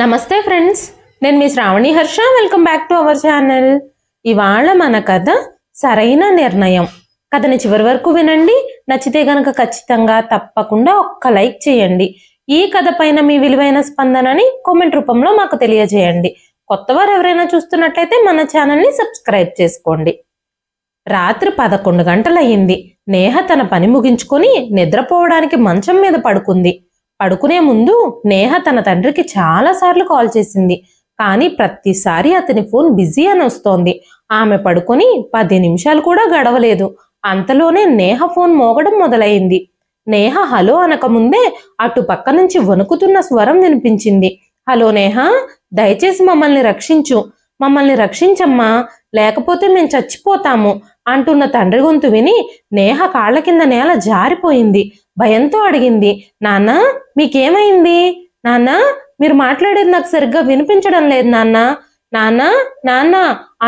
నమస్తే ఫ్రెండ్స్ నేను మీ Shravani Harsha welcome back to our channel ఇవాళ మన కథ సరైన నిర్ణయం కథని చివరి వరకు వినండి నచ్చితే గనక ఖచ్చితంగా తప్పకుండా ఒక్క లైక్ చేయండి ఈ కథ పైన మీ విలువైన స్పందనని కామెంట్ రూపంలో మాకు తెలియజేయండి కొత్తవారు ఎవరైనా చూస్తున్నట్లయితే మన ఛానల్ని సబ్స్క్రైబ్ చేసుకోండి రాత్రి పదకొండు గంటలయ్యింది నేహ తన పని ముగించుకొని నిద్రపోవడానికి మంచం మీద పడుకుంది పడుకునే ముందు నేహ తన తండ్రికి చాలాసార్లు కాల్ చేసింది కానీ ప్రతిసారి అతని ఫోన్ బిజీ అని వస్తోంది ఆమె పడుకొని పది నిమిషాలు కూడా గడవలేదు అంతలోనే నేహ ఫోన్ మోగడం మొదలైంది నేహ హలో అనకముందే అటు పక్క నుంచి వణుకుతున్న స్వరం వినిపించింది హలో నేహ దయచేసి మమ్మల్ని రక్షించు మమ్మల్ని రక్షించమ్మా లేకపోతే మేము చచ్చిపోతాము అంటున్న తండ్రి గొంతు విని నేహ కాళ్ల కింద నేల జారిపోయింది భయంతో అడిగింది నాన్న మీకేమైంది నాన్న మీరు మాట్లాడేది నాకు సరిగ్గా వినిపించడం లేదు నాన్న నాన్న నాన్న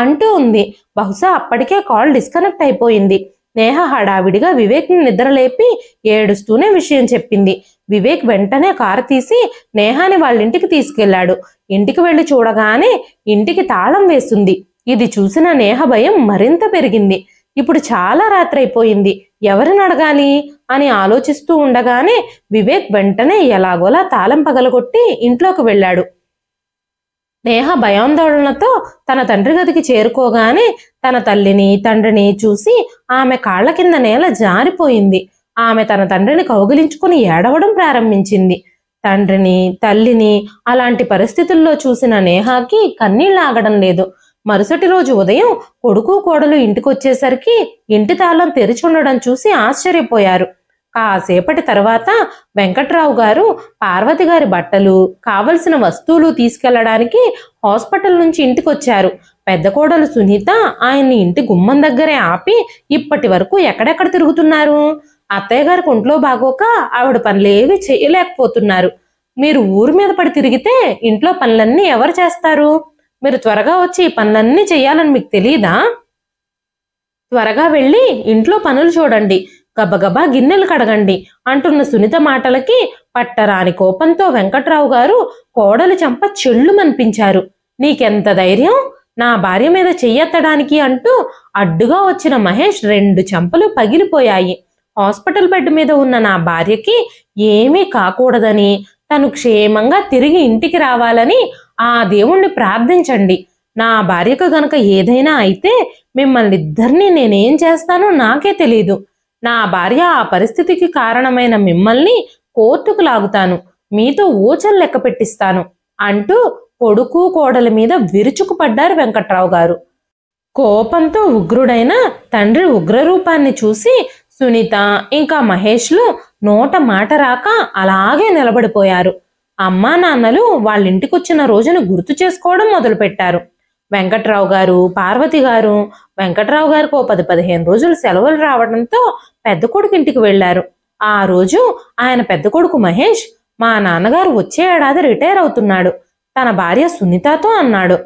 అంటూ ఉంది బహుశా అప్పటికే కాల్ డిస్కనెక్ట్ అయిపోయింది నేహ హడావిడిగా వివేక్ని నిద్రలేపి ఏడుస్తూనే విషయం చెప్పింది వివేక్ వెంటనే కారు తీసి నేహాని వాళ్ళ ఇంటికి తీసుకెళ్లాడు ఇంటికి వెళ్ళి చూడగానే ఇంటికి తాళం వేస్తుంది ఇది చూసిన నేహ భయం మరింత పెరిగింది ఇప్పుడు చాలా రాత్రి అయిపోయింది ఎవరిని అడగాలి అని ఆలోచిస్తూ ఉండగానే వివేక్ వెంటనే ఎలాగోలా తాళం పగలగొట్టి ఇంట్లోకి వెళ్ళాడు నేహ భయాందోళనతో తన తండ్రి గదికి చేరుకోగానే తన తల్లిని తండ్రిని చూసి ఆమె కాళ్ల కింద నేల జారిపోయింది ఆమె తన తండ్రిని కౌగిలించుకుని ఏడవడం ప్రారంభించింది తండ్రిని తల్లిని అలాంటి పరిస్థితుల్లో చూసిన నేహాకి కన్నీళ్ళాగడం లేదు మరుసటి రోజు ఉదయం కొడుకు కోడలు ఇంటికొచ్చేసరికి ఇంటి తాళం తెరిచి ఉండడం చూసి ఆశ్చర్యపోయారు కాసేపటి తర్వాత వెంకట్రావు గారు పార్వతి గారి బట్టలు కావలసిన వస్తువులు తీసుకెళ్లడానికి హాస్పిటల్ నుంచి ఇంటికొచ్చారు పెద్ద కోడలు సునీత ఆయన్ని ఇంటి గుమ్మం దగ్గరే ఆపి ఇప్పటి వరకు ఎక్కడెక్కడ తిరుగుతున్నారు అత్తయ్య గారి ఒంట్లో బాగోక ఆవిడ పనులేవి చేయలేకపోతున్నారు మీరు ఊరి మీద పడి తిరిగితే ఇంట్లో పనులన్నీ ఎవరు చేస్తారు మీరు త్వరగా వచ్చి ఈ పనులన్నీ చేయాలని మీకు తెలియదా త్వరగా వెళ్ళి ఇంట్లో పనులు చూడండి గబగబా గిన్నెలు కడగండి అంటున్న సునీత మాటలకి పట్టరాని కోపంతో వెంకట్రావు గారు కోడలు చెంప చెల్లుమనిపించారు నీకెంత ధైర్యం నా భార్య మీద చెయ్యెత్తడానికి అంటూ అడ్డుగా వచ్చిన మహేష్ రెండు చెంపలు పగిలిపోయాయి హాస్పిటల్ బెడ్ మీద ఉన్న నా భార్యకి ఏమీ కాకూడదని తను క్షేమంగా తిరిగి ఇంటికి రావాలని ఆ దేవుణ్ణి ప్రార్థించండి నా భార్యకు గనక ఏదైనా అయితే మిమ్మల్ని ఇద్దరినీ నేనేం చేస్తానో నాకే తెలియదు నా భార్య ఆ పరిస్థితికి కారణమైన మిమ్మల్ని కోర్టుకు లాగుతాను మీతో ఊచలు లెక్క పెట్టిస్తాను అంటూ కొడుకు కోడల మీద విరుచుకుపడ్డారు వెంకట్రావు గారు కోపంతో ఉగ్రుడైన తండ్రి ఉగ్రరూపాన్ని చూసి సునీత ఇంకా మహేష్లు నోట మాట రాక అలాగే నిలబడిపోయారు అమ్మా నాన్నలు వాళ్ళింటికొచ్చిన రోజును గుర్తు చేసుకోవడం మొదలుపెట్టారు వెంకట్రావు గారు పార్వతి గారు వెంకట్రావు గారికి ఓ పది పదిహేను రోజులు సెలవులు రావడంతో పెద్ద కొడుకు ఇంటికి వెళ్లారు ఆ రోజు ఆయన పెద్ద కొడుకు మహేష్ మా నాన్నగారు వచ్చే ఏడాది రిటైర్ అవుతున్నాడు తన భార్య సునీతతో అన్నాడు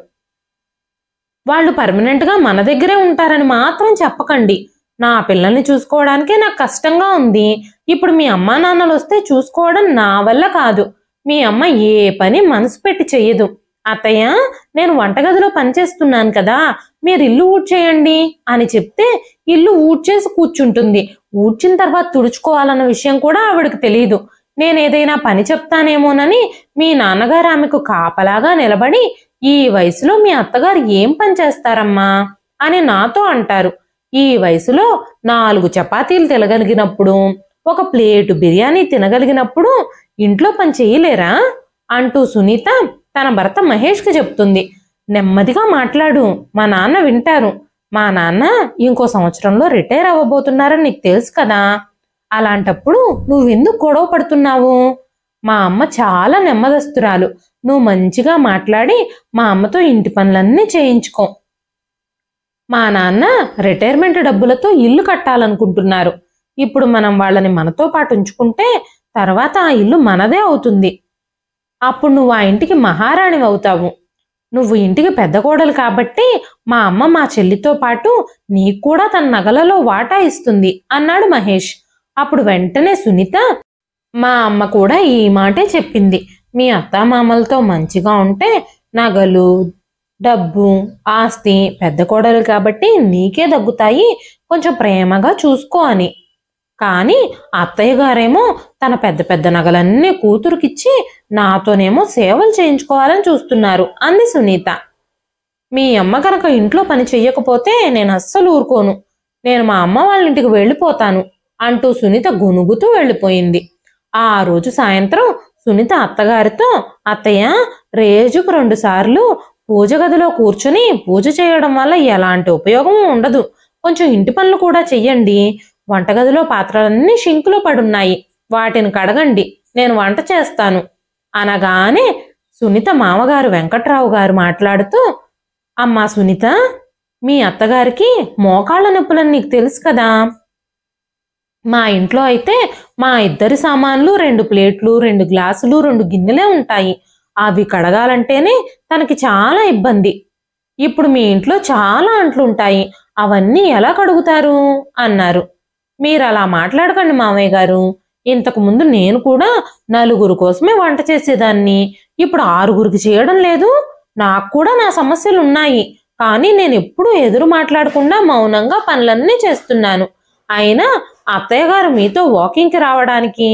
వాళ్ళు పర్మనెంట్గా మన దగ్గరే ఉంటారని మాత్రం చెప్పకండి నా పిల్లల్ని చూసుకోవడానికే నాకు కష్టంగా ఉంది ఇప్పుడు మీ అమ్మా నాన్నలు వస్తే చూసుకోవడం నా వల్ల కాదు మీ అమ్మ ఏ పని మనసు పెట్టి చెయ్యదు అత్తయ్య నేను వంటగదిలో పనిచేస్తున్నాను కదా మీరు ఇల్లు ఊడ్చేయండి అని చెప్తే ఇల్లు ఊడ్చేసి కూర్చుంటుంది ఊడ్చిన తర్వాత తుడుచుకోవాలన్న విషయం కూడా ఆవిడకి తెలియదు నేనేదైనా పని చెప్తానేమోనని మీ నాన్నగారు ఆమెకు కాపలాగా నిలబడి ఈ వయసులో మీ అత్తగారు ఏం పని చేస్తారమ్మా అని నాతో అంటారు ఈ వయసులో నాలుగు చపాతీలు తినగలిగినప్పుడు ఒక ప్లేటు బిర్యానీ తినగలిగినప్పుడు ఇంట్లో పని చేయలేరా అంటూ సునీత తన భర్త మహేష్కి చెప్తుంది నెమ్మదిగా మాట్లాడు మా నాన్న వింటారు మా నాన్న ఇంకో సంవత్సరంలో రిటైర్ అవ్వబోతున్నారని నీకు తెలుసు కదా అలాంటప్పుడు నువ్వెందుకు గొడవ పడుతున్నావు మా అమ్మ చాలా నెమ్మదస్తురాలు నువ్వు మంచిగా మాట్లాడి మా అమ్మతో ఇంటి పనులన్నీ చేయించుకో మా నాన్న రిటైర్మెంట్ డబ్బులతో ఇల్లు కట్టాలనుకుంటున్నారు ఇప్పుడు మనం వాళ్ళని మనతో పాటు ఉంచుకుంటే తర్వాత ఆ ఇల్లు మనదే అవుతుంది అప్పుడు నువ్వు ఆ ఇంటికి మహారాణి అవుతావు నువ్వు ఇంటికి పెద్ద కోడలు కాబట్టి మా అమ్మ మా చెల్లితో పాటు నీకు కూడా తన నగలలో వాటా ఇస్తుంది అన్నాడు మహేష్ అప్పుడు వెంటనే సునీత మా అమ్మ కూడా ఈ మాటే చెప్పింది మీ అత్తామామలతో మంచిగా ఉంటే నగలు డబ్బు ఆస్తి పెద్ద కోడలు కాబట్టి నీకే దగ్గుతాయి కొంచెం ప్రేమగా చూసుకో అని కానీ అత్తయ్య గారేమో తన పెద్ద పెద్ద నగలన్నీ కూతురుకిచ్చి నాతోనేమో సేవలు చేయించుకోవాలని చూస్తున్నారు అంది సునీత మీ అమ్మ కనుక ఇంట్లో పని చెయ్యకపోతే నేను అస్సలు ఊరుకోను నేను మా అమ్మ వాళ్ళ ఇంటికి వెళ్ళిపోతాను అంటూ సునీత గొనుగుతూ వెళ్ళిపోయింది ఆ రోజు సాయంత్రం సునీత అత్తగారితో అత్తయ్య రేజుకు రెండుసార్లు పూజ గదిలో కూర్చుని పూజ చేయడం వల్ల ఎలాంటి ఉపయోగం ఉండదు కొంచెం ఇంటి పనులు కూడా చెయ్యండి వంటగదిలో పాత్రలన్నీ షింకులో పడున్నాయి వాటిని కడగండి నేను వంట చేస్తాను అనగానే సునీత మామగారు వెంకట్రావు గారు మాట్లాడుతూ అమ్మా సునీత మీ అత్తగారికి మోకాళ్ళ నొప్పులని నీకు తెలుసు కదా మా ఇంట్లో అయితే మా ఇద్దరి సామాన్లు రెండు ప్లేట్లు రెండు గ్లాసులు రెండు గిన్నెలే ఉంటాయి అవి కడగాలంటేనే తనకి చాలా ఇబ్బంది ఇప్పుడు మీ ఇంట్లో చాలా అంట్లుంటాయి అవన్నీ ఎలా కడుగుతారు అన్నారు మీరు అలా మాట్లాడకండి మామయ్య గారు ఇంతకుముందు నేను కూడా నలుగురు కోసమే వంట చేసేదాన్ని ఇప్పుడు ఆరుగురికి చేయడం లేదు నాకు కూడా నా సమస్యలు ఉన్నాయి కానీ నేను ఎప్పుడూ ఎదురు మాట్లాడకుండా మౌనంగా పనులన్నీ చేస్తున్నాను అయినా అత్తయ్య గారు మీతో వాకింగ్కి రావడానికి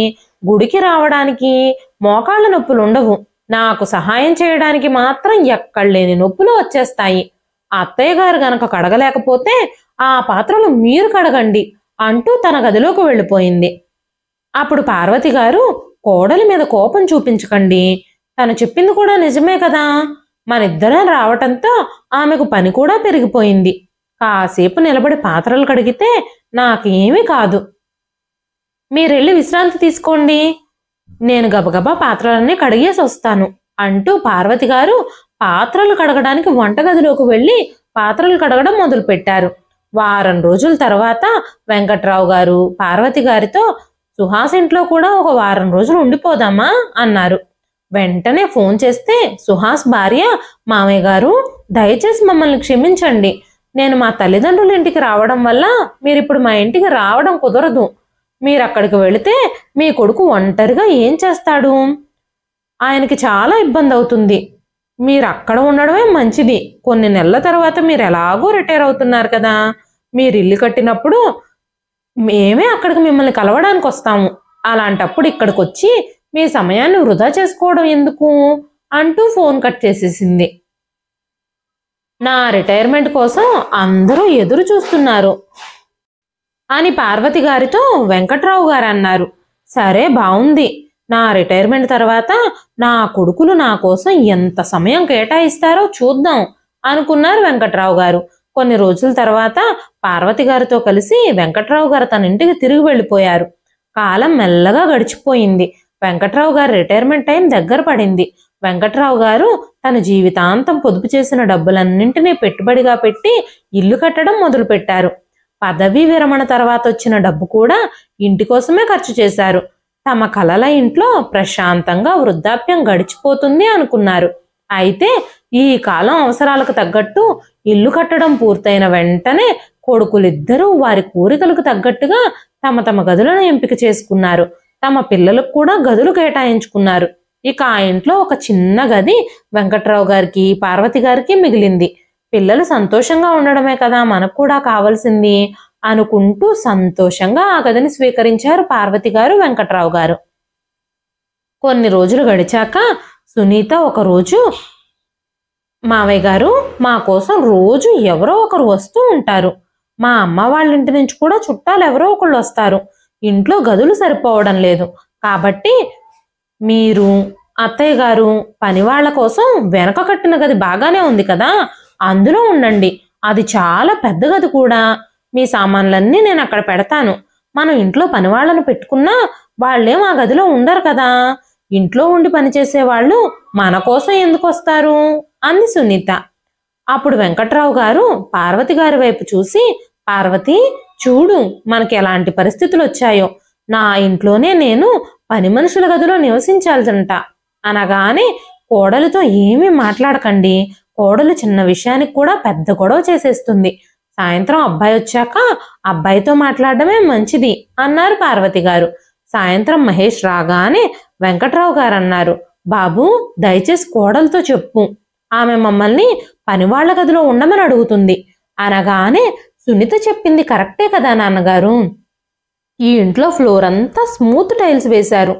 గుడికి రావడానికి మోకాళ్ళ నొప్పులు ఉండవు నాకు సహాయం చేయడానికి మాత్రం ఎక్కడలేని నొప్పులు వచ్చేస్తాయి అత్తయ్య గారు గనక కడగలేకపోతే ఆ పాత్రలు మీరు కడగండి అంటూ తన గదిలోకి వెళ్ళిపోయింది అప్పుడు పార్వతి గారు కోడలి మీద కోపం చూపించకండి తను చెప్పింది కూడా నిజమే కదా మనిద్దరం రావటంతో ఆమెకు పని కూడా పెరిగిపోయింది కాసేపు నిలబడి పాత్రలు కడిగితే నాకేమీ కాదు మీరెళ్ళి విశ్రాంతి తీసుకోండి నేను గబగబా పాత్రలన్నీ కడిగేసి వస్తాను అంటూ పార్వతి గారు పాత్రలు కడగడానికి వంటగదిలోకి వెళ్ళి పాత్రలు కడగడం మొదలుపెట్టారు వారం రోజుల తర్వాత వెంకట్రావు గారు పార్వతి గారితో సుహాస్ ఇంట్లో కూడా ఒక వారం రోజులు ఉండిపోదామా అన్నారు వెంటనే ఫోన్ చేస్తే సుహాస్ భార్య మామయ్య గారు దయచేసి మమ్మల్ని క్షమించండి నేను మా తల్లిదండ్రుల ఇంటికి రావడం వల్ల మీరు ఇప్పుడు మా ఇంటికి రావడం కుదరదు మీరు అక్కడికి వెళితే మీ కొడుకు ఒంటరిగా ఏం చేస్తాడు ఆయనకి చాలా ఇబ్బంది అవుతుంది మీరు అక్కడ ఉండడమే మంచిది కొన్ని నెలల తర్వాత మీరు ఎలాగో రిటైర్ అవుతున్నారు కదా మీరు ఇల్లు కట్టినప్పుడు మేమే అక్కడికి మిమ్మల్ని కలవడానికి వస్తాము అలాంటప్పుడు ఇక్కడికి వచ్చి మీ సమయాన్ని వృధా చేసుకోవడం ఎందుకు అంటూ ఫోన్ కట్ చేసేసింది నా రిటైర్మెంట్ కోసం అందరూ ఎదురు చూస్తున్నారు అని పార్వతి గారితో వెంకట్రావు గారు అన్నారు సరే బాగుంది నా రిటైర్మెంట్ తర్వాత నా కొడుకులు నా కోసం ఎంత సమయం కేటాయిస్తారో చూద్దాం అనుకున్నారు వెంకట్రావు గారు కొన్ని రోజుల తర్వాత పార్వతి గారితో కలిసి వెంకట్రావు గారు తన ఇంటికి తిరిగి వెళ్ళిపోయారు కాలం మెల్లగా గడిచిపోయింది వెంకట్రావు గారు రిటైర్మెంట్ టైం దగ్గర పడింది వెంకట్రావు గారు తన జీవితాంతం పొదుపు చేసిన డబ్బులన్నింటినీ పెట్టుబడిగా పెట్టి ఇల్లు కట్టడం మొదలుపెట్టారు పదవీ విరమణ తర్వాత వచ్చిన డబ్బు కూడా ఇంటి కోసమే ఖర్చు చేశారు తమ కలల ఇంట్లో ప్రశాంతంగా వృద్ధాప్యం గడిచిపోతుంది అనుకున్నారు అయితే ఈ కాలం అవసరాలకు తగ్గట్టు ఇల్లు కట్టడం పూర్తయిన వెంటనే కొడుకులిద్దరూ వారి కోరికలకు తగ్గట్టుగా తమ తమ గదులను ఎంపిక చేసుకున్నారు తమ పిల్లలకు కూడా గదులు కేటాయించుకున్నారు ఇక ఆ ఇంట్లో ఒక చిన్న గది వెంకట్రావు గారికి పార్వతి గారికి మిగిలింది పిల్లలు సంతోషంగా ఉండడమే కదా మనకు కూడా కావాల్సింది అనుకుంటూ సంతోషంగా ఆ కథని స్వీకరించారు పార్వతి గారు వెంకట్రావు గారు కొన్ని రోజులు గడిచాక సునీత ఒకరోజు మావయ్య గారు మా కోసం రోజు ఎవరో ఒకరు వస్తూ ఉంటారు మా అమ్మ వాళ్ళ ఇంటి నుంచి కూడా చుట్టాలు ఎవరో ఒకళ్ళు వస్తారు ఇంట్లో గదులు సరిపోవడం లేదు కాబట్టి మీరు అత్తయ్య గారు వాళ్ళ కోసం వెనక కట్టిన గది బాగానే ఉంది కదా అందులో ఉండండి అది చాలా పెద్ద గది కూడా మీ సామాన్లన్నీ నేను అక్కడ పెడతాను మనం ఇంట్లో పనివాళ్లను పెట్టుకున్నా వాళ్లే మా గదిలో ఉండరు కదా ఇంట్లో ఉండి పనిచేసే వాళ్ళు మన కోసం ఎందుకు వస్తారు అంది సునీత అప్పుడు వెంకట్రావు గారు పార్వతి గారి వైపు చూసి పార్వతి చూడు మనకి ఎలాంటి పరిస్థితులు వచ్చాయో నా ఇంట్లోనే నేను పని మనుషుల గదిలో నివసించాల్సింట అనగానే కోడలితో ఏమీ మాట్లాడకండి కోడలు చిన్న విషయానికి కూడా పెద్ద గొడవ చేసేస్తుంది సాయంత్రం అబ్బాయి వచ్చాక అబ్బాయితో మాట్లాడడమే మంచిది అన్నారు పార్వతి గారు సాయంత్రం మహేష్ రాగానే వెంకట్రావు గారు అన్నారు బాబు దయచేసి కోడలతో చెప్పు ఆమె మమ్మల్ని పనివాళ్ల గదిలో ఉండమని అడుగుతుంది అనగానే సునీత చెప్పింది కరెక్టే కదా నాన్నగారు ఈ ఇంట్లో ఫ్లోర్ అంతా స్మూత్ టైల్స్ వేశారు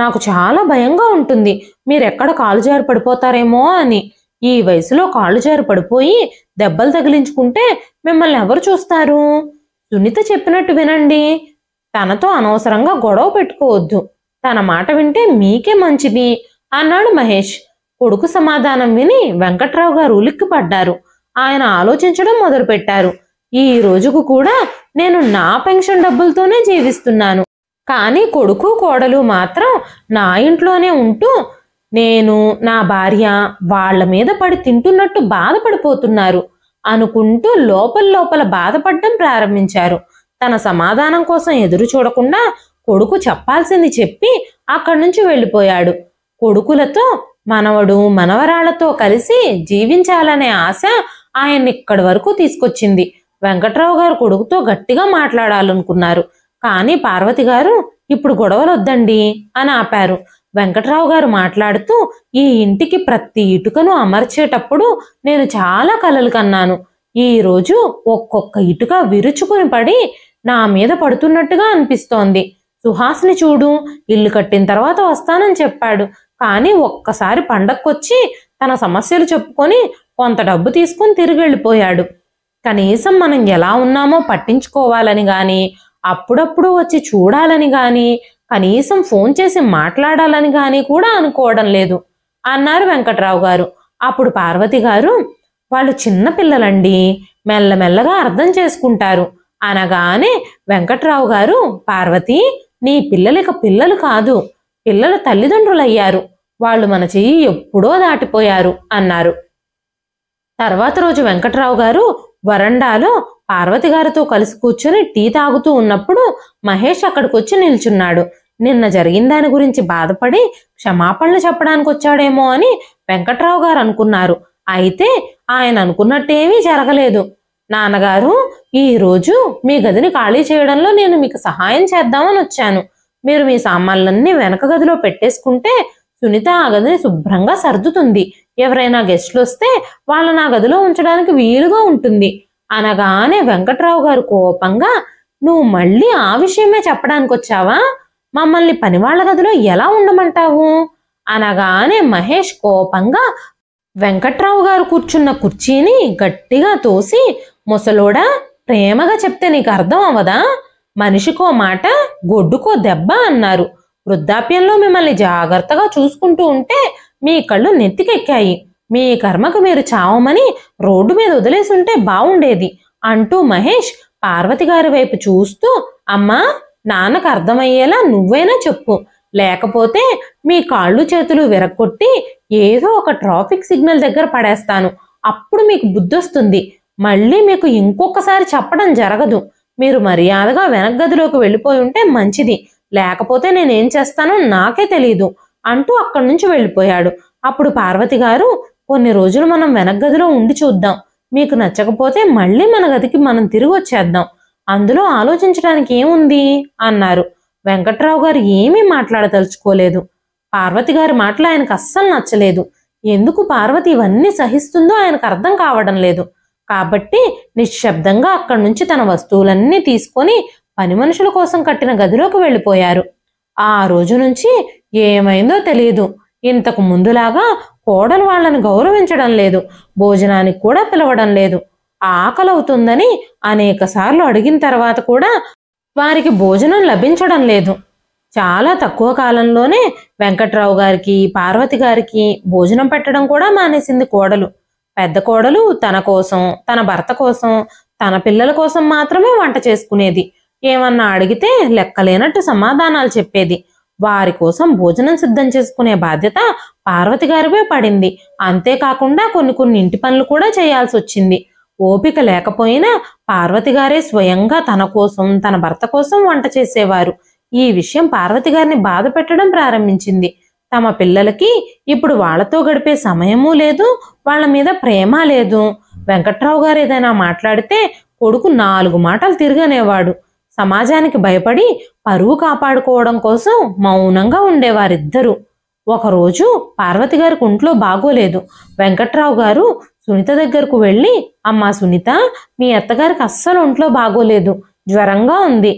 నాకు చాలా భయంగా ఉంటుంది మీరెక్కడ కాలు జారి పడిపోతారేమో అని ఈ వయసులో కాళ్ళు జారి పడిపోయి దెబ్బలు తగిలించుకుంటే మిమ్మల్ని ఎవరు చూస్తారు సునీత చెప్పినట్టు వినండి తనతో అనవసరంగా గొడవ పెట్టుకోవద్దు తన మాట వింటే మీకే మంచిది అన్నాడు మహేష్ కొడుకు సమాధానం విని వెంకట్రావు గారు ఉలిక్కిపడ్డారు ఆయన ఆలోచించడం మొదలుపెట్టారు ఈ రోజుకు కూడా నేను నా పెన్షన్ డబ్బులతోనే జీవిస్తున్నాను కానీ కొడుకు కోడలు మాత్రం నా ఇంట్లోనే ఉంటూ నేను నా భార్య వాళ్ల మీద పడి తింటున్నట్టు బాధపడిపోతున్నారు అనుకుంటూ లోపల లోపల బాధపడడం ప్రారంభించారు తన సమాధానం కోసం ఎదురు చూడకుండా కొడుకు చెప్పాల్సింది చెప్పి అక్కడి నుంచి వెళ్ళిపోయాడు కొడుకులతో మనవడు మనవరాళ్లతో కలిసి జీవించాలనే ఆశ ఆయన్ని ఇక్కడి వరకు తీసుకొచ్చింది వెంకట్రావు గారు కొడుకుతో గట్టిగా మాట్లాడాలనుకున్నారు కానీ పార్వతి గారు ఇప్పుడు గొడవలొద్దండి అని ఆపారు వెంకట్రావు గారు మాట్లాడుతూ ఈ ఇంటికి ప్రతి ఇటుకను అమర్చేటప్పుడు నేను చాలా కలలు కన్నాను ఈరోజు ఒక్కొక్క ఇటుక విరుచుకుని పడి నా మీద పడుతున్నట్టుగా అనిపిస్తోంది సుహాస్ని చూడు ఇల్లు కట్టిన తర్వాత వస్తానని చెప్పాడు కానీ ఒక్కసారి పండక్కొచ్చి తన సమస్యలు చెప్పుకొని కొంత డబ్బు తీసుకుని తిరిగి వెళ్ళిపోయాడు కనీసం మనం ఎలా ఉన్నామో పట్టించుకోవాలని కానీ అప్పుడప్పుడు వచ్చి చూడాలని కానీ కనీసం ఫోన్ చేసి మాట్లాడాలని కానీ కూడా అనుకోవడం లేదు అన్నారు వెంకట్రావు గారు అప్పుడు పార్వతి గారు వాళ్ళు చిన్న పిల్లలండి మెల్లమెల్లగా అర్థం చేసుకుంటారు అనగానే వెంకట్రావు గారు పార్వతి నీ పిల్లలిక పిల్లలు కాదు పిల్లలు తల్లిదండ్రులయ్యారు వాళ్ళు మన చెయ్యి ఎప్పుడో దాటిపోయారు అన్నారు తర్వాత రోజు వెంకట్రావు గారు వరండాలో పార్వతిగారితో కలిసి కూర్చొని టీ తాగుతూ ఉన్నప్పుడు మహేష్ అక్కడికొచ్చి నిల్చున్నాడు నిన్న జరిగిన దాని గురించి బాధపడి క్షమాపణలు చెప్పడానికి వచ్చాడేమో అని వెంకట్రావు గారు అనుకున్నారు అయితే ఆయన అనుకున్నట్టేమీ జరగలేదు నాన్నగారు ఈరోజు మీ గదిని ఖాళీ చేయడంలో నేను మీకు సహాయం చేద్దామని వచ్చాను మీరు మీ సామాన్లన్నీ వెనక గదిలో పెట్టేసుకుంటే సునీత ఆ గదిని శుభ్రంగా సర్దుతుంది ఎవరైనా గెస్ట్లు వస్తే వాళ్ళ నా గదిలో ఉంచడానికి వీలుగా ఉంటుంది అనగానే వెంకట్రావు గారు కోపంగా నువ్వు మళ్ళీ ఆ విషయమే చెప్పడానికి వచ్చావా మమ్మల్ని పనివాళ్ల గదిలో ఎలా ఉండమంటావు అనగానే మహేష్ కోపంగా వెంకట్రావు గారు కూర్చున్న కుర్చీని గట్టిగా తోసి ముసలోడా ప్రేమగా చెప్తే నీకు అర్థం అవ్వదా మనిషికో మాట గొడ్డుకో దెబ్బ అన్నారు వృద్ధాప్యంలో మిమ్మల్ని జాగ్రత్తగా చూసుకుంటూ ఉంటే మీ కళ్ళు నెత్తికెక్కాయి మీ కర్మకు మీరు చావమని రోడ్డు మీద వదిలేసుంటే బావుండేది అంటూ మహేష్ పార్వతి గారి వైపు చూస్తూ అమ్మా నాన్నకు అర్థమయ్యేలా నువ్వైనా చెప్పు లేకపోతే మీ కాళ్ళు చేతులు విరగొట్టి ఏదో ఒక ట్రాఫిక్ సిగ్నల్ దగ్గర పడేస్తాను అప్పుడు మీకు బుద్ధొస్తుంది మళ్ళీ మీకు ఇంకొకసారి చెప్పడం జరగదు మీరు మర్యాదగా వెనక్ గదిలోకి వెళ్ళిపోయి ఉంటే మంచిది లేకపోతే నేనేం చేస్తానో నాకే తెలీదు అంటూ అక్కడి నుంచి వెళ్ళిపోయాడు అప్పుడు పార్వతి గారు కొన్ని రోజులు మనం వెనక్ గదిలో ఉండి చూద్దాం మీకు నచ్చకపోతే మళ్ళీ మన గదికి మనం తిరిగి వచ్చేద్దాం అందులో ఆలోచించడానికి ఏముంది అన్నారు వెంకట్రావు గారు ఏమీ మాట్లాడదలుచుకోలేదు పార్వతి గారి మాటలు ఆయనకు అస్సలు నచ్చలేదు ఎందుకు పార్వతి ఇవన్నీ సహిస్తుందో ఆయనకు అర్థం కావడం లేదు కాబట్టి నిశ్శబ్దంగా అక్కడి నుంచి తన వస్తువులన్నీ తీసుకొని పని మనుషుల కోసం కట్టిన గదిలోకి వెళ్ళిపోయారు ఆ రోజు నుంచి ఏమైందో తెలియదు ఇంతకు ముందులాగా కోడలు వాళ్ళని గౌరవించడం లేదు భోజనానికి కూడా పిలవడం లేదు ఆకలవుతుందని అనేకసార్లు అడిగిన తర్వాత కూడా వారికి భోజనం లభించడం లేదు చాలా తక్కువ కాలంలోనే వెంకట్రావు గారికి పార్వతి గారికి భోజనం పెట్టడం కూడా మానేసింది కోడలు పెద్ద కోడలు తన కోసం తన భర్త కోసం తన పిల్లల కోసం మాత్రమే వంట చేసుకునేది ఏమన్నా అడిగితే లెక్కలేనట్టు సమాధానాలు చెప్పేది వారి కోసం భోజనం సిద్ధం చేసుకునే బాధ్యత పార్వతి గారిపై పడింది అంతేకాకుండా కొన్ని కొన్ని ఇంటి పనులు కూడా చేయాల్సి వచ్చింది ఓపిక లేకపోయినా పార్వతి గారే స్వయంగా తన కోసం తన భర్త కోసం వంట చేసేవారు ఈ విషయం పార్వతి గారిని బాధ పెట్టడం ప్రారంభించింది తమ పిల్లలకి ఇప్పుడు వాళ్లతో గడిపే సమయమూ లేదు వాళ్ళ మీద ప్రేమ లేదు వెంకట్రావు గారు ఏదైనా మాట్లాడితే కొడుకు నాలుగు మాటలు తిరగనేవాడు సమాజానికి భయపడి పరువు కాపాడుకోవడం కోసం మౌనంగా ఉండేవారిద్దరూ ఒకరోజు పార్వతి గారికి ఒంట్లో బాగోలేదు వెంకట్రావు గారు సునీత దగ్గరకు వెళ్ళి అమ్మా సునీత మీ అత్తగారికి అస్సలు ఒంట్లో బాగోలేదు జ్వరంగా ఉంది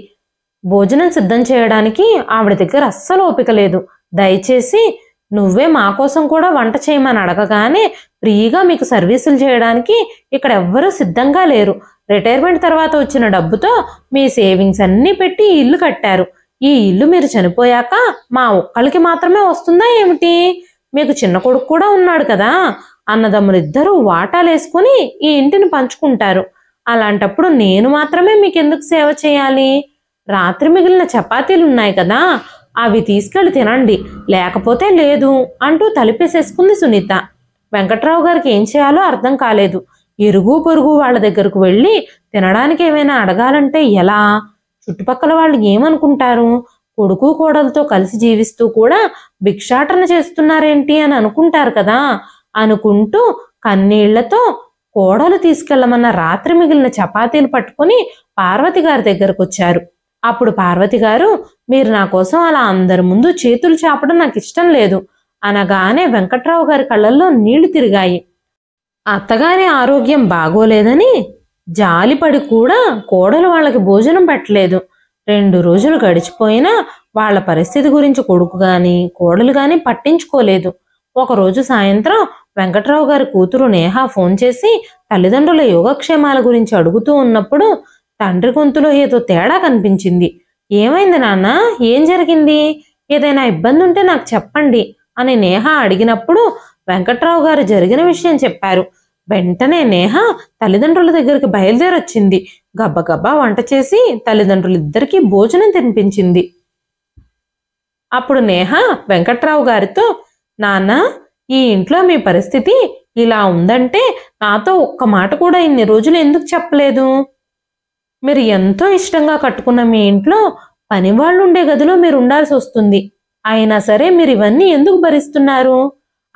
భోజనం సిద్ధం చేయడానికి ఆవిడ దగ్గర అస్సలు ఓపిక లేదు దయచేసి నువ్వే మా కోసం కూడా వంట చేయమని అడగగానే ఫ్రీగా మీకు సర్వీసులు చేయడానికి ఇక్కడ ఎవ్వరూ సిద్ధంగా లేరు రిటైర్మెంట్ తర్వాత వచ్చిన డబ్బుతో మీ సేవింగ్స్ అన్నీ పెట్టి ఇల్లు కట్టారు ఈ ఇల్లు మీరు చనిపోయాక మా ఒక్కళ్ళకి మాత్రమే వస్తుందా ఏమిటి మీకు చిన్న కొడుకు కూడా ఉన్నాడు కదా అన్నదమ్ములిద్దరూ వాటాలేసుకుని ఈ ఇంటిని పంచుకుంటారు అలాంటప్పుడు నేను మాత్రమే మీకెందుకు సేవ చేయాలి రాత్రి మిగిలిన చపాతీలు ఉన్నాయి కదా అవి తీసుకెళ్ళి తినండి లేకపోతే లేదు అంటూ తలిపేసేసుకుంది సునీత వెంకట్రావు గారికి ఏం చేయాలో అర్థం కాలేదు ఎరుగు పొరుగు వాళ్ళ దగ్గరకు వెళ్ళి తినడానికి ఏమైనా అడగాలంటే ఎలా చుట్టుపక్కల వాళ్ళు ఏమనుకుంటారు కొడుకు కోడలతో కలిసి జీవిస్తూ కూడా భిక్షాటన చేస్తున్నారేంటి అని అనుకుంటారు కదా అనుకుంటూ కన్నీళ్లతో కోడలు తీసుకెళ్లమన్న రాత్రి మిగిలిన చపాతీలు పట్టుకుని పార్వతి గారి దగ్గరకు వచ్చారు అప్పుడు పార్వతి గారు మీరు నా కోసం అలా అందరి ముందు చేతులు చాపడం నాకు ఇష్టం లేదు అనగానే వెంకట్రావు గారి కళ్ళల్లో నీళ్లు తిరిగాయి అత్తగారి ఆరోగ్యం బాగోలేదని జాలిపడి కూడా కోడలు వాళ్ళకి భోజనం పెట్టలేదు రెండు రోజులు గడిచిపోయినా వాళ్ళ పరిస్థితి గురించి కొడుకు కానీ కోడలు కానీ పట్టించుకోలేదు ఒకరోజు సాయంత్రం వెంకట్రావు గారి కూతురు నేహ ఫోన్ చేసి తల్లిదండ్రుల యోగక్షేమాల గురించి అడుగుతూ ఉన్నప్పుడు తండ్రి గొంతులో ఏదో తేడా కనిపించింది ఏమైంది నాన్న ఏం జరిగింది ఏదైనా ఇబ్బంది ఉంటే నాకు చెప్పండి అని నేహ అడిగినప్పుడు వెంకట్రావు గారు జరిగిన విషయం చెప్పారు వెంటనే నేహ తల్లిదండ్రుల దగ్గరికి బయలుదేరొచ్చింది గబ్బగబ్బా వంట చేసి తల్లిదండ్రులిద్దరికీ భోజనం తినిపించింది అప్పుడు నేహ వెంకట్రావు గారితో నాన్న ఈ ఇంట్లో మీ పరిస్థితి ఇలా ఉందంటే నాతో ఒక్క మాట కూడా ఇన్ని రోజులు ఎందుకు చెప్పలేదు మీరు ఎంతో ఇష్టంగా కట్టుకున్న మీ ఇంట్లో పనివాళ్ళు ఉండే గదిలో మీరు ఉండాల్సి వస్తుంది అయినా సరే మీరు ఇవన్నీ ఎందుకు భరిస్తున్నారు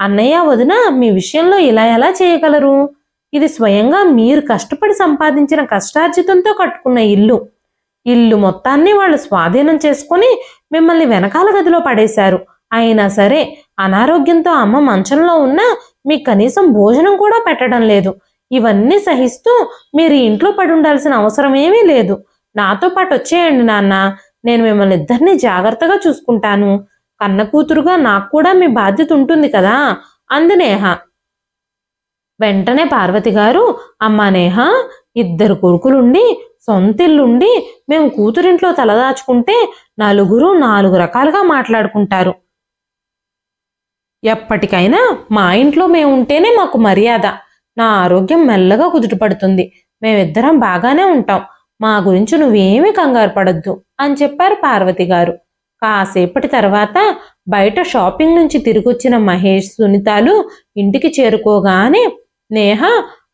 అన్నయ్య వదిన మీ విషయంలో ఇలా ఎలా చేయగలరు ఇది స్వయంగా మీరు కష్టపడి సంపాదించిన కష్టార్జితంతో కట్టుకున్న ఇల్లు ఇల్లు మొత్తాన్ని వాళ్ళు స్వాధీనం చేసుకుని మిమ్మల్ని వెనకాల గదిలో పడేశారు అయినా సరే అనారోగ్యంతో అమ్మ మంచంలో ఉన్నా మీకు కనీసం భోజనం కూడా పెట్టడం లేదు ఇవన్నీ సహిస్తూ మీరు ఇంట్లో పడి ఉండాల్సిన అవసరం ఏమీ లేదు నాతో పాటు వచ్చేయండి నాన్న నేను మిమ్మల్ని ఇద్దరిని జాగ్రత్తగా చూసుకుంటాను కన్న కూతురుగా నాకు కూడా మీ బాధ్యత ఉంటుంది కదా అంది నేహ వెంటనే పార్వతి గారు అమ్మా నేహ ఇద్దరు కొడుకులుండి సొంతిల్లుండి మేము కూతురింట్లో తలదాచుకుంటే నలుగురు నాలుగు రకాలుగా మాట్లాడుకుంటారు ఎప్పటికైనా మా ఇంట్లో మేము ఉంటేనే మాకు మర్యాద నా ఆరోగ్యం మెల్లగా కుదుటపడుతుంది మేమిద్దరం బాగానే ఉంటాం మా గురించి నువ్వేమీ కంగారు పడద్దు అని చెప్పారు పార్వతి గారు కాసేపటి తర్వాత బయట షాపింగ్ నుంచి తిరిగొచ్చిన మహేష్ సునీతాలు ఇంటికి చేరుకోగానే నేహ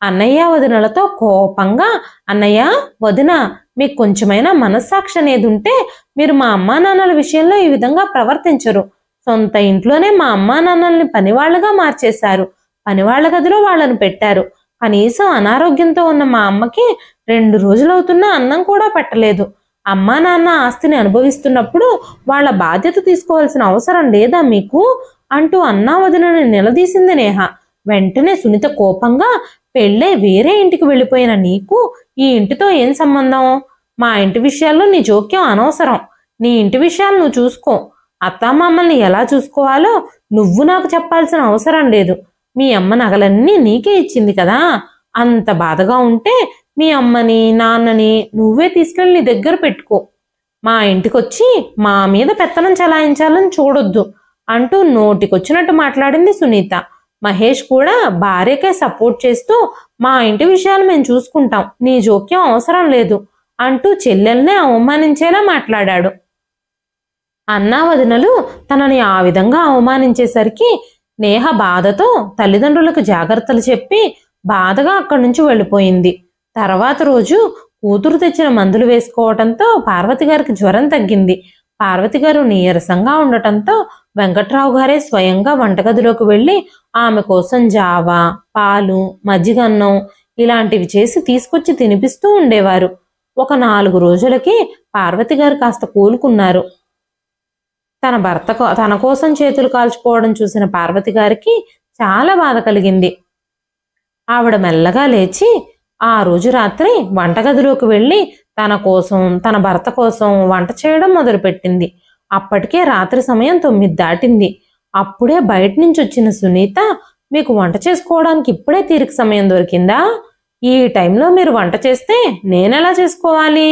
అన్నయ్య వదినలతో కోపంగా అన్నయ్య వదిన మీకు కొంచెమైనా మనస్సాక్షి అనేది ఉంటే మీరు మా అమ్మా నాన్నల విషయంలో ఈ విధంగా ప్రవర్తించరు సొంత ఇంట్లోనే మా అమ్మా నాన్నల్ని పనివాళ్లుగా మార్చేశారు పనివాళ్ల గదిలో వాళ్ళను పెట్టారు కనీసం అనారోగ్యంతో ఉన్న మా అమ్మకి రెండు రోజులవుతున్నా అన్నం కూడా పెట్టలేదు అమ్మా నాన్న ఆస్తిని అనుభవిస్తున్నప్పుడు వాళ్ళ బాధ్యత తీసుకోవాల్సిన అవసరం లేదా మీకు అంటూ అన్నా వదినని నిలదీసింది నేహ వెంటనే సునీత కోపంగా పెళ్ళే వేరే ఇంటికి వెళ్ళిపోయిన నీకు ఈ ఇంటితో ఏం సంబంధం మా ఇంటి విషయాల్లో నీ జోక్యం అనవసరం నీ ఇంటి విషయాలు నువ్వు చూసుకో మమ్మల్ని ఎలా చూసుకోవాలో నువ్వు నాకు చెప్పాల్సిన అవసరం లేదు మీ అమ్మ నగలన్నీ నీకే ఇచ్చింది కదా అంత బాధగా ఉంటే మీ అమ్మని నాన్నని నువ్వే తీసుకెళ్ళి నీ దగ్గర పెట్టుకో మా ఇంటికి వచ్చి మా మీద పెత్తనం చలాయించాలని చూడొద్దు అంటూ నోటికొచ్చినట్టు మాట్లాడింది సునీత మహేష్ కూడా భార్యకే సపోర్ట్ చేస్తూ మా ఇంటి విషయాలు మేము చూసుకుంటాం నీ జోక్యం అవసరం లేదు అంటూ చెల్లెల్నే అవమానించేలా మాట్లాడాడు అన్నా వదినలు తనని ఆ విధంగా అవమానించేసరికి నేహ బాధతో తల్లిదండ్రులకు జాగ్రత్తలు చెప్పి బాధగా అక్కడి నుంచి వెళ్ళిపోయింది తర్వాత రోజు కూతురు తెచ్చిన మందులు వేసుకోవటంతో పార్వతి గారికి జ్వరం తగ్గింది పార్వతి గారు నీరసంగా ఉండటంతో వెంకట్రావు గారే స్వయంగా వంటగదిలోకి వెళ్ళి ఆమె కోసం జావా పాలు మజ్జిగన్నం ఇలాంటివి చేసి తీసుకొచ్చి తినిపిస్తూ ఉండేవారు ఒక నాలుగు రోజులకి పార్వతి గారు కాస్త కూలుకున్నారు తన భర్త తన కోసం చేతులు కాల్చుకోవడం చూసిన పార్వతి గారికి చాలా బాధ కలిగింది ఆవిడ మెల్లగా లేచి ఆ రోజు రాత్రి వంటగదిలోకి వెళ్ళి తన కోసం తన భర్త కోసం వంట చేయడం మొదలుపెట్టింది అప్పటికే రాత్రి సమయం తొమ్మిది దాటింది అప్పుడే బయట నుంచి వచ్చిన సునీత మీకు వంట చేసుకోవడానికి ఇప్పుడే తీరిక సమయం దొరికిందా ఈ టైంలో మీరు వంట చేస్తే నేనెలా చేసుకోవాలి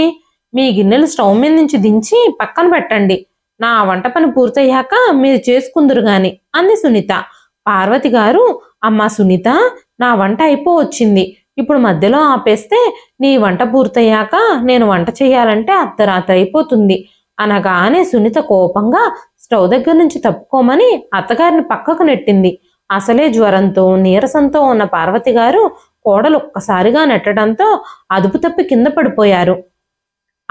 మీ గిన్నెలు స్టవ్ మీద నుంచి దించి పక్కన పెట్టండి నా వంట పని పూర్తయ్యాక మీరు చేసుకుందరు గాని అంది సునీత పార్వతి గారు అమ్మా సునీత నా వంట అయిపోవచ్చింది ఇప్పుడు మధ్యలో ఆపేస్తే నీ వంట పూర్తయ్యాక నేను వంట చేయాలంటే అర్ధరాత్రి అయిపోతుంది అనగానే సునీత కోపంగా స్టవ్ దగ్గర నుంచి తప్పుకోమని అత్తగారిని పక్కకు నెట్టింది అసలే జ్వరంతో నీరసంతో ఉన్న పార్వతి గారు కోడలు ఒక్కసారిగా నెట్టడంతో అదుపు తప్పి కింద పడిపోయారు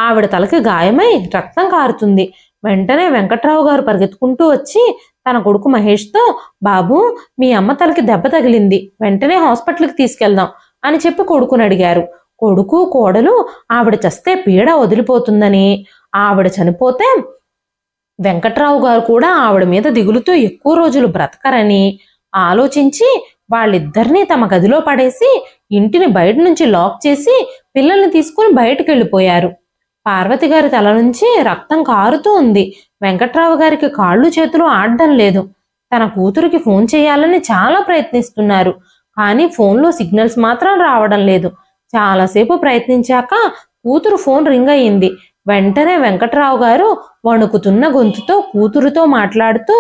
ఆవిడ తలకి గాయమై రక్తం కారుతుంది వెంటనే వెంకట్రావు గారు పరిగెత్తుకుంటూ వచ్చి తన కొడుకు మహేష్తో బాబు మీ అమ్మ తలకి దెబ్బ తగిలింది వెంటనే హాస్పిటల్కి తీసుకెళ్దాం అని చెప్పి కొడుకుని అడిగారు కొడుకు కోడలు ఆవిడ చస్తే పీడ వదిలిపోతుందని ఆవిడ చనిపోతే వెంకట్రావు గారు కూడా ఆవిడ మీద దిగులుతో ఎక్కువ రోజులు బ్రతకరని ఆలోచించి వాళ్ళిద్దరినీ తమ గదిలో పడేసి ఇంటిని బయట నుంచి లాక్ చేసి పిల్లల్ని తీసుకుని బయటకు వెళ్ళిపోయారు పార్వతి గారి తల నుంచి రక్తం కారుతూ ఉంది వెంకట్రావు గారికి కాళ్ళు చేతులు ఆడడం లేదు తన కూతురికి ఫోన్ చేయాలని చాలా ప్రయత్నిస్తున్నారు కానీ ఫోన్లో సిగ్నల్స్ మాత్రం రావడం లేదు చాలాసేపు ప్రయత్నించాక కూతురు ఫోన్ రింగ్ అయ్యింది వెంటనే వెంకట్రావు గారు వణుకుతున్న గొంతుతో కూతురుతో మాట్లాడుతూ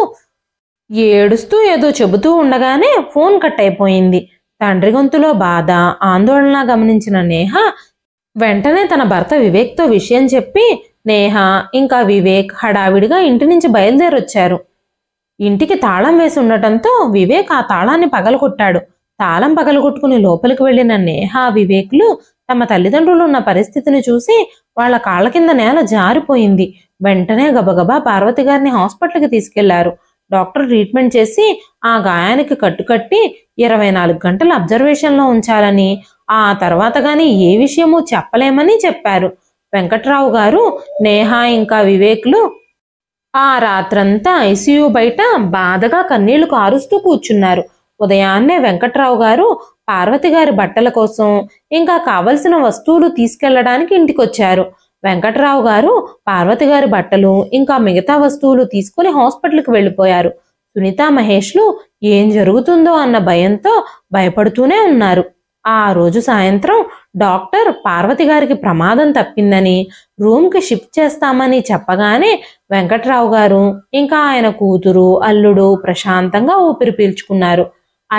ఏడుస్తూ ఏదో చెబుతూ ఉండగానే ఫోన్ కట్ అయిపోయింది తండ్రి గొంతులో బాధ ఆందోళన గమనించిన నేహ వెంటనే తన భర్త వివేక్తో విషయం చెప్పి నేహ ఇంకా వివేక్ హడావిడిగా ఇంటి నుంచి బయలుదేరొచ్చారు ఇంటికి తాళం వేసి ఉండటంతో వివేక్ ఆ తాళాన్ని పగలగొట్టాడు తాళం పగలగొట్టుకుని లోపలికి వెళ్లిన నేహ వివేకులు తమ తల్లిదండ్రులు ఉన్న పరిస్థితిని చూసి వాళ్ల కాళ్ళ కింద నేల జారిపోయింది వెంటనే గబగబా పార్వతి గారిని హాస్పిటల్కి తీసుకెళ్లారు డాక్టర్ ట్రీట్మెంట్ చేసి ఆ గాయానికి కట్టుకట్టి ఇరవై నాలుగు గంటల అబ్జర్వేషన్లో ఉంచాలని ఆ తర్వాత గాని ఏ విషయమూ చెప్పలేమని చెప్పారు వెంకట్రావు గారు నేహా ఇంకా వివేక్లు ఆ రాత్రంతా ఐసీయూ బయట బాధగా కన్నీళ్లు కారుస్తూ కూర్చున్నారు ఉదయాన్నే వెంకట్రావు గారు పార్వతి గారి బట్టల కోసం ఇంకా కావలసిన వస్తువులు తీసుకెళ్లడానికి ఇంటికొచ్చారు వెంకట్రావు గారు పార్వతి గారి బట్టలు ఇంకా మిగతా వస్తువులు తీసుకుని హాస్పిటల్కి వెళ్ళిపోయారు సునీత మహేష్లు ఏం జరుగుతుందో అన్న భయంతో భయపడుతూనే ఉన్నారు ఆ రోజు సాయంత్రం డాక్టర్ పార్వతి గారికి ప్రమాదం తప్పిందని రూమ్కి షిఫ్ట్ చేస్తామని చెప్పగానే వెంకట్రావు గారు ఇంకా ఆయన కూతురు అల్లుడు ప్రశాంతంగా ఊపిరి పీల్చుకున్నారు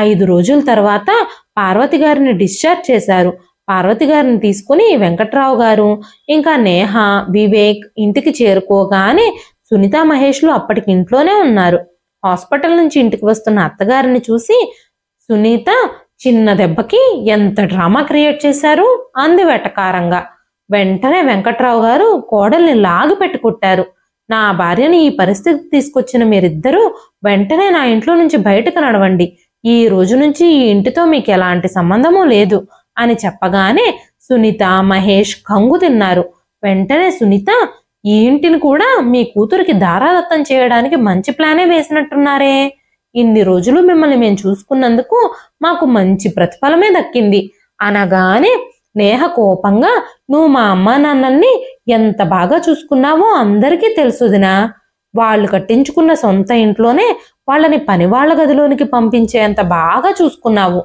ఐదు రోజుల తర్వాత పార్వతి గారిని డిశ్చార్జ్ చేశారు పార్వతి గారిని తీసుకుని వెంకట్రావు గారు ఇంకా నేహ వివేక్ ఇంటికి చేరుకోగానే సునీత మహేష్లు అప్పటికి ఇంట్లోనే ఉన్నారు హాస్పిటల్ నుంచి ఇంటికి వస్తున్న అత్తగారిని చూసి సునీత చిన్న దెబ్బకి ఎంత డ్రామా క్రియేట్ చేశారు అంది వెటకారంగా వెంటనే వెంకట్రావు గారు కోడల్ని లాగి పెట్టుకుంటారు నా భార్యని ఈ పరిస్థితి తీసుకొచ్చిన మీరిద్దరూ వెంటనే నా ఇంట్లో నుంచి బయటకు నడవండి ఈ రోజు నుంచి ఈ ఇంటితో మీకు ఎలాంటి సంబంధము లేదు అని చెప్పగానే సునీత మహేష్ కంగు తిన్నారు వెంటనే సునీత ఈ ఇంటిని కూడా మీ కూతురికి దారాదత్తం చేయడానికి మంచి ప్లానే వేసినట్టున్నారే ఇన్ని రోజులు మిమ్మల్ని మేము చూసుకున్నందుకు మాకు మంచి ప్రతిఫలమే దక్కింది అనగానే నేహ కోపంగా నువ్వు మా అమ్మ నాన్నల్ని ఎంత బాగా చూసుకున్నావో అందరికీ తెలుసుదినా వాళ్ళు కట్టించుకున్న సొంత ఇంట్లోనే వాళ్ళని పనివాళ్ల గదిలోనికి పంపించేంత బాగా చూసుకున్నావు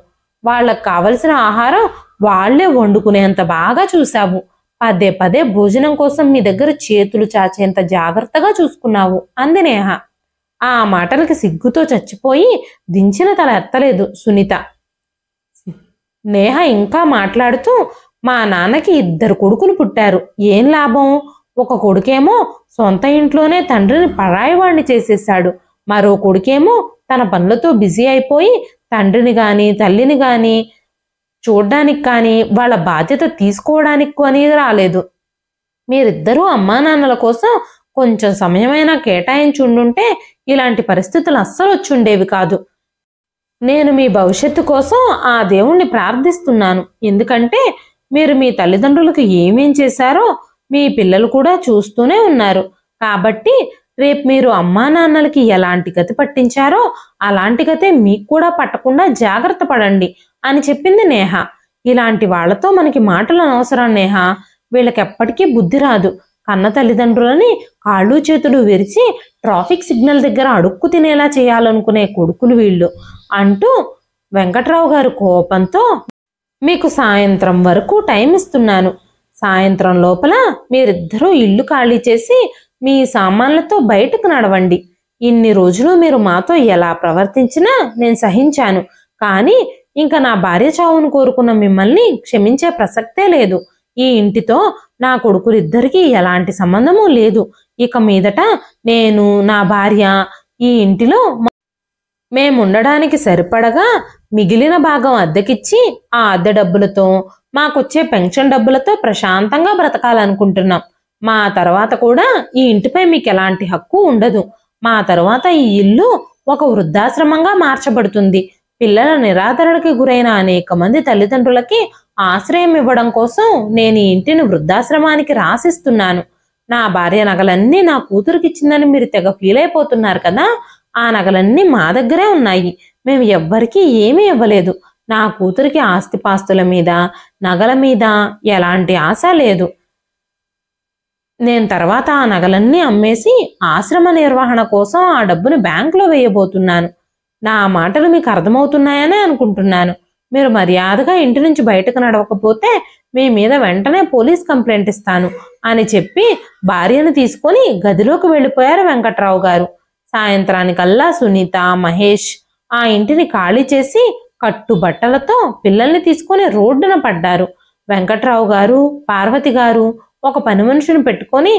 వాళ్ళకు కావలసిన ఆహారం వాళ్లే వండుకునేంత బాగా చూశావు పదే పదే భోజనం కోసం మీ దగ్గర చేతులు చాచేంత జాగ్రత్తగా చూసుకున్నావు అంది నేహ ఆ మాటలకి సిగ్గుతో చచ్చిపోయి దించిన తల ఎత్తలేదు సునీత నేహ ఇంకా మాట్లాడుతూ మా నాన్నకి ఇద్దరు కొడుకులు పుట్టారు ఏం లాభం ఒక కొడుకేమో సొంత ఇంట్లోనే తండ్రిని పరాయివాణ్ణి చేసేశాడు మరో కొడుకేమో తన పనులతో బిజీ అయిపోయి తండ్రిని కానీ తల్లిని కానీ చూడ్డానికి కానీ వాళ్ళ బాధ్యత తీసుకోవడానికి కానీ రాలేదు మీరిద్దరూ అమ్మా నాన్నల కోసం కొంచెం సమయమైనా కేటాయించుండుంటే ఇలాంటి పరిస్థితులు అస్సలు వచ్చుండేవి కాదు నేను మీ భవిష్యత్తు కోసం ఆ దేవుణ్ణి ప్రార్థిస్తున్నాను ఎందుకంటే మీరు మీ తల్లిదండ్రులకు ఏమేం చేశారో మీ పిల్లలు కూడా చూస్తూనే ఉన్నారు కాబట్టి రేపు మీరు అమ్మా నాన్నలకి ఎలాంటి గతి పట్టించారో అలాంటి గతే మీకు కూడా పట్టకుండా జాగ్రత్త పడండి అని చెప్పింది నేహ ఇలాంటి వాళ్లతో మనకి మాటలు అనవసరం నేహ వీళ్ళకెప్పటికీ బుద్ధి రాదు కన్న తల్లిదండ్రులని కాళ్ళు చేతులు విరిచి ట్రాఫిక్ సిగ్నల్ దగ్గర అడుక్కు తినేలా చేయాలనుకునే కొడుకులు వీళ్ళు అంటూ వెంకట్రావు గారు కోపంతో మీకు సాయంత్రం వరకు టైం ఇస్తున్నాను సాయంత్రం లోపల మీరిద్దరూ ఇల్లు ఖాళీ చేసి మీ సామాన్లతో బయటకు నడవండి ఇన్ని రోజులు మీరు మాతో ఎలా ప్రవర్తించినా నేను సహించాను కానీ ఇంకా నా భార్య చావును కోరుకున్న మిమ్మల్ని క్షమించే ప్రసక్తే లేదు ఈ ఇంటితో నా కొడుకులిద్దరికీ ఎలాంటి సంబంధము లేదు ఇక మీదట నేను నా భార్య ఈ ఇంటిలో మేముండడానికి సరిపడగా మిగిలిన భాగం అద్దెకిచ్చి ఆ అద్దె డబ్బులతో మాకొచ్చే పెన్షన్ డబ్బులతో ప్రశాంతంగా బ్రతకాలనుకుంటున్నాం మా తర్వాత కూడా ఈ ఇంటిపై మీకు ఎలాంటి హక్కు ఉండదు మా తర్వాత ఈ ఇల్లు ఒక వృద్ధాశ్రమంగా మార్చబడుతుంది పిల్లల నిరాదరణకి గురైన అనేక మంది తల్లిదండ్రులకి ఆశ్రయం ఇవ్వడం కోసం నేను ఈ ఇంటిని వృద్ధాశ్రమానికి రాసిస్తున్నాను నా భార్య నగలన్నీ నా ఇచ్చిందని మీరు తెగ ఫీల్ అయిపోతున్నారు కదా ఆ నగలన్నీ మా దగ్గరే ఉన్నాయి మేము ఎవ్వరికీ ఏమీ ఇవ్వలేదు నా కూతురికి ఆస్తిపాస్తుల మీద నగల మీద ఎలాంటి ఆశ లేదు నేను తర్వాత ఆ నగలన్నీ అమ్మేసి ఆశ్రమ నిర్వహణ కోసం ఆ డబ్బును బ్యాంకులో వేయబోతున్నాను నా మాటలు మీకు అర్థమవుతున్నాయనే అనుకుంటున్నాను మీరు మర్యాదగా ఇంటి నుంచి బయటకు నడవకపోతే మీ మీద వెంటనే పోలీస్ కంప్లైంట్ ఇస్తాను అని చెప్పి భార్యను తీసుకొని గదిలోకి వెళ్ళిపోయారు వెంకట్రావు గారు సాయంత్రానికల్లా సునీత మహేష్ ఆ ఇంటిని ఖాళీ చేసి కట్టు బట్టలతో పిల్లల్ని తీసుకొని రోడ్డున పడ్డారు వెంకట్రావు గారు పార్వతి గారు ఒక పని మనుషుని పెట్టుకొని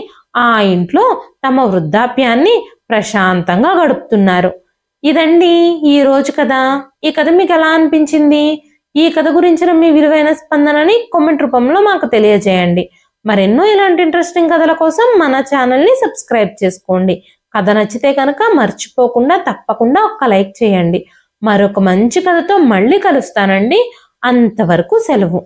ఆ ఇంట్లో తమ వృద్ధాప్యాన్ని ప్రశాంతంగా గడుపుతున్నారు ఇదండి ఈ రోజు కథ ఈ కథ మీకు ఎలా అనిపించింది ఈ కథ గురించిన మీ విలువైన స్పందనని కామెంట్ రూపంలో మాకు తెలియజేయండి మరెన్నో ఇలాంటి ఇంట్రెస్టింగ్ కథల కోసం మన ఛానల్ని సబ్స్క్రైబ్ చేసుకోండి కథ నచ్చితే కనుక మర్చిపోకుండా తప్పకుండా ఒక్క లైక్ చేయండి మరొక మంచి కథతో మళ్ళీ కలుస్తానండి అంతవరకు సెలవు